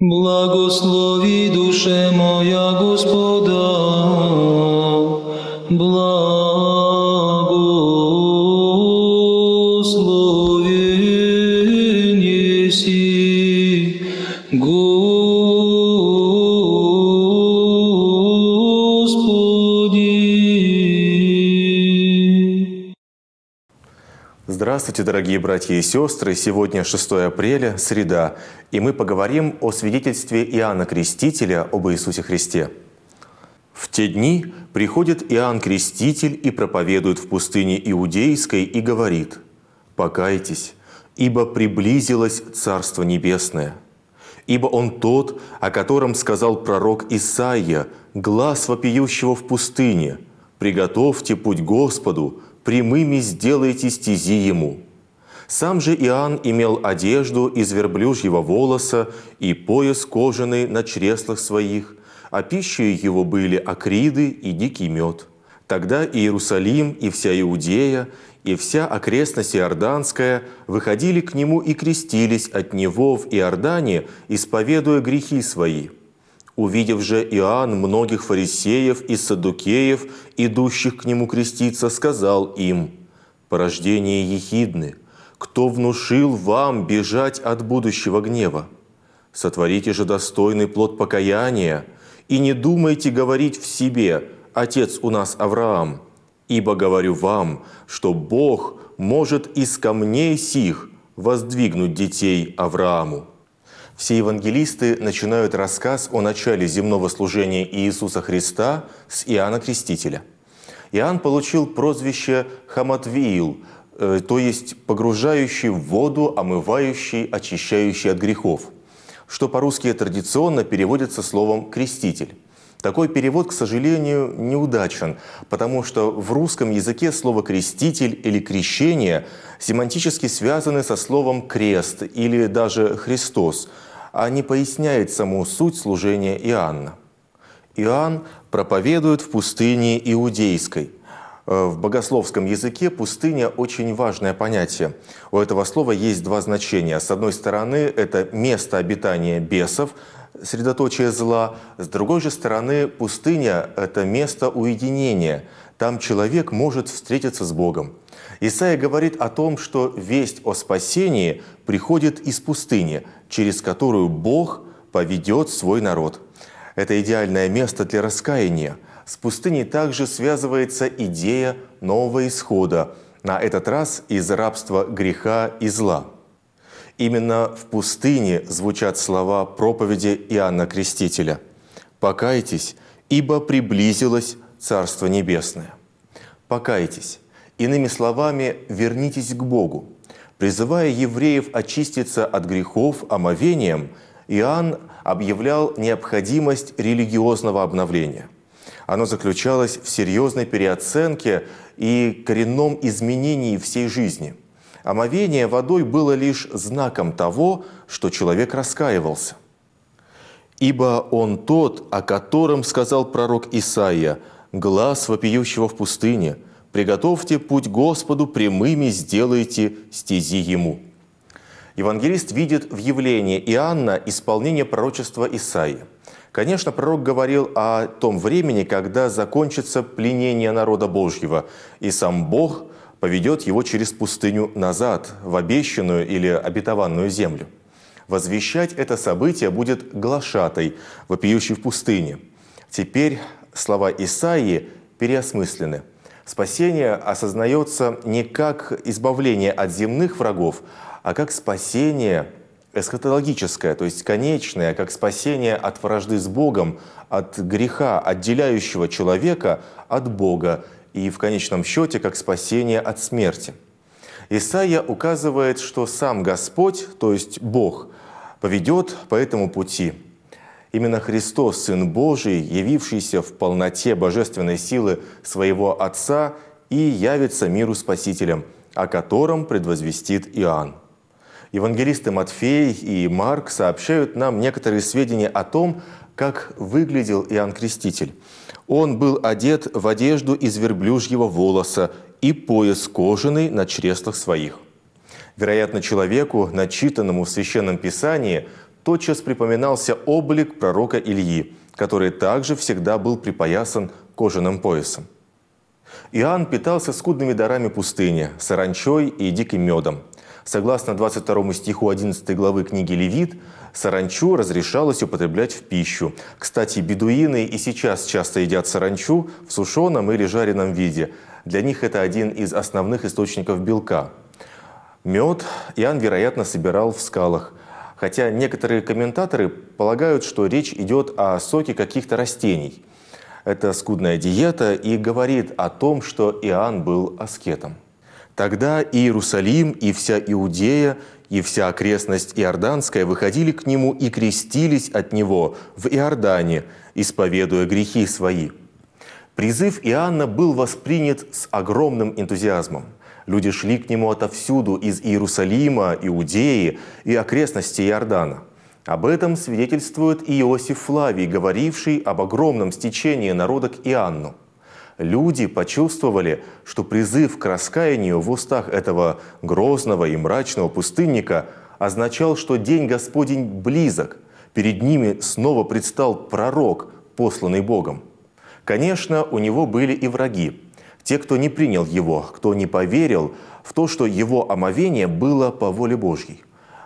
Благослови душе моя Господа, благослови неси, Господи. Здравствуйте, дорогие братья и сестры! Сегодня 6 апреля, среда, и мы поговорим о свидетельстве Иоанна Крестителя об Иисусе Христе. В те дни приходит Иоанн Креститель и проповедует в пустыне Иудейской и говорит «Покайтесь, ибо приблизилось Царство Небесное». Ибо Он тот, о котором сказал пророк Исаия, глаз вопиющего в пустыне, «Приготовьте путь Господу, прямыми сделайте стези ему». Сам же Иоанн имел одежду из верблюжьего волоса и пояс кожаный на чреслах своих, а пищей его были акриды и дикий мед. Тогда и Иерусалим и вся Иудея, и вся окрестность Иорданская выходили к нему и крестились от него в Иордане, исповедуя грехи свои – Увидев же Иоанн многих фарисеев и садукеев, идущих к нему креститься, сказал им, «Порождение ехидны, кто внушил вам бежать от будущего гнева? Сотворите же достойный плод покаяния, и не думайте говорить в себе, «Отец у нас Авраам», ибо говорю вам, что Бог может из камней сих воздвигнуть детей Аврааму». Все евангелисты начинают рассказ о начале земного служения Иисуса Христа с Иоанна Крестителя. Иоанн получил прозвище Хаматвиил, э, то есть погружающий в воду, омывающий, очищающий от грехов, что по-русски традиционно переводится словом «креститель». Такой перевод, к сожалению, неудачен, потому что в русском языке слово «креститель» или «крещение» семантически связаны со словом «крест» или даже «Христос», а не поясняет саму суть служения Иоанна. Иоанн проповедует в пустыне Иудейской. Э, в богословском языке пустыня – очень важное понятие. У этого слова есть два значения. С одной стороны, это место обитания бесов, средоточие зла. С другой же стороны, пустыня – это место уединения. Там человек может встретиться с Богом. Исаия говорит о том, что весть о спасении приходит из пустыни, через которую Бог поведет свой народ. Это идеальное место для раскаяния. С пустыней также связывается идея нового исхода, на этот раз из рабства греха и зла – Именно в пустыне звучат слова проповеди Иоанна Крестителя. «Покайтесь, ибо приблизилось Царство Небесное». «Покайтесь». Иными словами, вернитесь к Богу. Призывая евреев очиститься от грехов омовением, Иоанн объявлял необходимость религиозного обновления. Оно заключалось в серьезной переоценке и коренном изменении всей жизни – Омовение водой было лишь знаком того, что человек раскаивался. «Ибо он тот, о котором сказал пророк Исаия, глаз вопиющего в пустыне, приготовьте путь Господу, прямыми сделайте стези Ему». Евангелист видит в явлении Иоанна исполнение пророчества Исаия. Конечно, пророк говорил о том времени, когда закончится пленение народа Божьего, и сам Бог – поведет его через пустыню назад, в обещанную или обетованную землю. Возвещать это событие будет глашатой, вопиющий в пустыне. Теперь слова Исаии переосмыслены. Спасение осознается не как избавление от земных врагов, а как спасение эсхатологическое, то есть конечное, как спасение от вражды с Богом, от греха, отделяющего человека от Бога и в конечном счете как спасение от смерти. Исаия указывает, что сам Господь, то есть Бог, поведет по этому пути. Именно Христос, Сын Божий, явившийся в полноте божественной силы своего Отца и явится миру Спасителем, о котором предвозвестит Иоанн. Евангелисты Матфей и Марк сообщают нам некоторые сведения о том, как выглядел Иоанн Креститель – он был одет в одежду из верблюжьего волоса и пояс кожаный на чреслах своих. Вероятно, человеку, начитанному в Священном Писании, тотчас припоминался облик пророка Ильи, который также всегда был припоясан кожаным поясом. Иоанн питался скудными дарами пустыни, саранчой и диким медом – Согласно 22 стиху 11 главы книги «Левит», саранчу разрешалось употреблять в пищу. Кстати, бедуины и сейчас часто едят саранчу в сушеном или жареном виде. Для них это один из основных источников белка. Мед Иоанн, вероятно, собирал в скалах. Хотя некоторые комментаторы полагают, что речь идет о соке каких-то растений. Это скудная диета и говорит о том, что Иоанн был аскетом. Тогда и Иерусалим, и вся Иудея, и вся окрестность Иорданская выходили к нему и крестились от него в Иордане, исповедуя грехи свои. Призыв Иоанна был воспринят с огромным энтузиазмом. Люди шли к нему отовсюду, из Иерусалима, Иудеи и окрестностей Иордана. Об этом свидетельствует и Иосиф Флавий, говоривший об огромном стечении народа к Иоанну – люди почувствовали, что призыв к раскаянию в устах этого грозного и мрачного пустынника означал, что день Господень близок. Перед ними снова предстал пророк, посланный Богом. Конечно, у него были и враги. Те, кто не принял его, кто не поверил в то, что его омовение было по воле Божьей.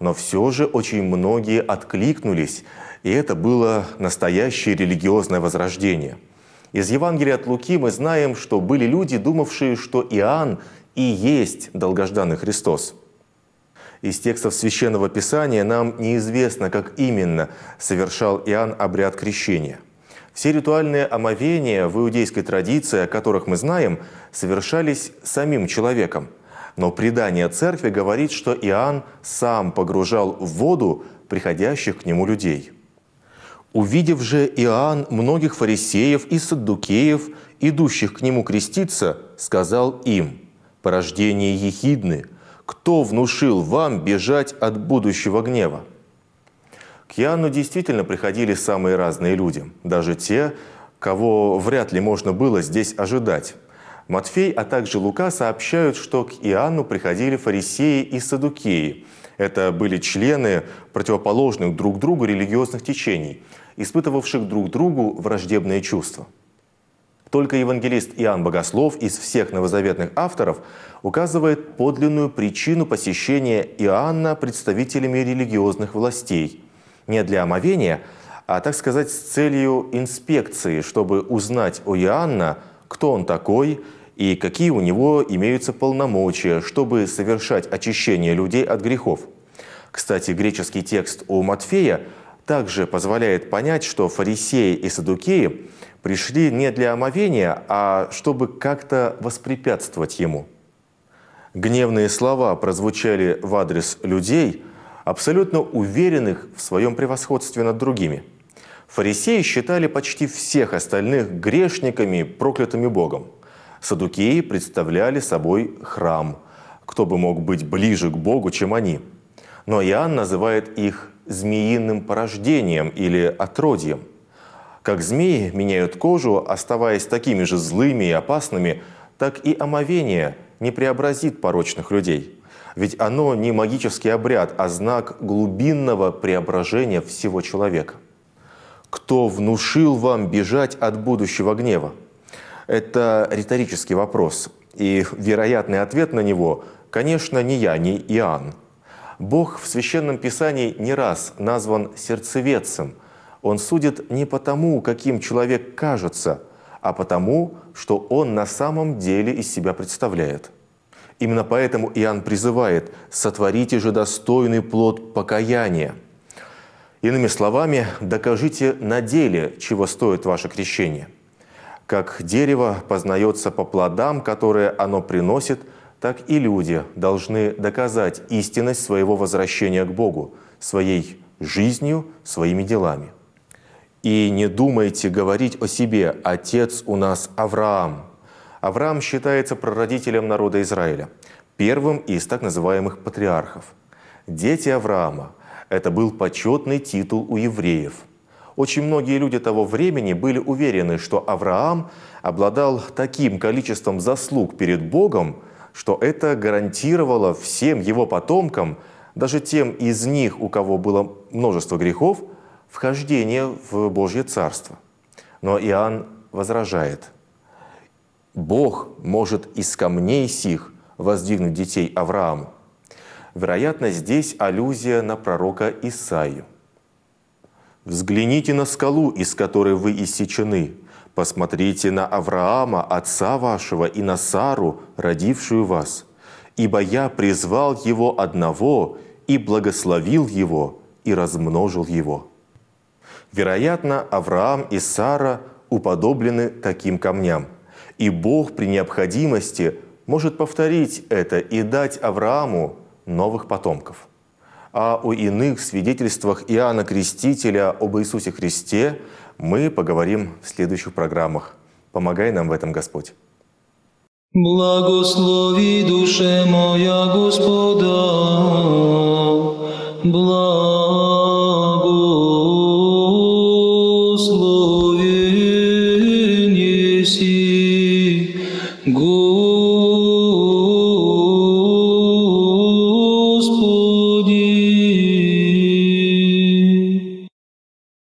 Но все же очень многие откликнулись, и это было настоящее религиозное возрождение – из Евангелия от Луки мы знаем, что были люди, думавшие, что Иоанн и есть долгожданный Христос. Из текстов Священного Писания нам неизвестно, как именно совершал Иоанн обряд крещения. Все ритуальные омовения в иудейской традиции, о которых мы знаем, совершались самим человеком. Но предание церкви говорит, что Иоанн сам погружал в воду приходящих к нему людей – Увидев же Иоанн многих фарисеев и саддукеев, идущих к нему креститься, сказал им, «Порождение ехидны, кто внушил вам бежать от будущего гнева?» К Иоанну действительно приходили самые разные люди, даже те, кого вряд ли можно было здесь ожидать. Матфей, а также Лука сообщают, что к Иоанну приходили фарисеи и саддукеи. Это были члены противоположных друг другу религиозных течений, испытывавших друг другу враждебные чувства. Только евангелист Иоанн Богослов из всех новозаветных авторов указывает подлинную причину посещения Иоанна представителями религиозных властей. Не для омовения, а, так сказать, с целью инспекции, чтобы узнать у Иоанна, кто он такой и какие у него имеются полномочия, чтобы совершать очищение людей от грехов. Кстати, греческий текст у Матфея также позволяет понять, что фарисеи и садукеи пришли не для омовения, а чтобы как-то воспрепятствовать ему. Гневные слова прозвучали в адрес людей, абсолютно уверенных в своем превосходстве над другими. Фарисеи считали почти всех остальных грешниками, проклятыми Богом. Садукеи представляли собой храм. Кто бы мог быть ближе к Богу, чем они – но Иоанн называет их змеиным порождением или отродьем. Как змеи меняют кожу, оставаясь такими же злыми и опасными, так и омовение не преобразит порочных людей. Ведь оно не магический обряд, а знак глубинного преображения всего человека. «Кто внушил вам бежать от будущего гнева?» Это риторический вопрос, и вероятный ответ на него, конечно, не я, не Иоанн. Бог в Священном Писании не раз назван сердцеведцем. Он судит не потому, каким человек кажется, а потому, что он на самом деле из себя представляет. Именно поэтому Иоанн призывает «сотворите же достойный плод покаяния». Иными словами, докажите на деле, чего стоит ваше крещение. Как дерево познается по плодам, которые оно приносит – так и люди должны доказать истинность своего возвращения к Богу, своей жизнью, своими делами. И не думайте говорить о себе «Отец у нас Авраам». Авраам считается прародителем народа Израиля, первым из так называемых патриархов. Дети Авраама – это был почетный титул у евреев. Очень многие люди того времени были уверены, что Авраам обладал таким количеством заслуг перед Богом – что это гарантировало всем его потомкам, даже тем из них, у кого было множество грехов, вхождение в Божье Царство. Но Иоанн возражает. «Бог может из камней сих воздвигнуть детей Аврааму». Вероятно, здесь аллюзия на пророка Исаию. «Взгляните на скалу, из которой вы иссечены, Посмотрите на Авраама, отца вашего, и на Сару, родившую вас. Ибо я призвал его одного, и благословил его, и размножил его». Вероятно, Авраам и Сара уподоблены таким камням. И Бог при необходимости может повторить это и дать Аврааму новых потомков. А у иных свидетельствах Иоанна Крестителя об Иисусе Христе мы поговорим в следующих программах. Помогай нам в этом, Господь. Благослови душе моя, Господь.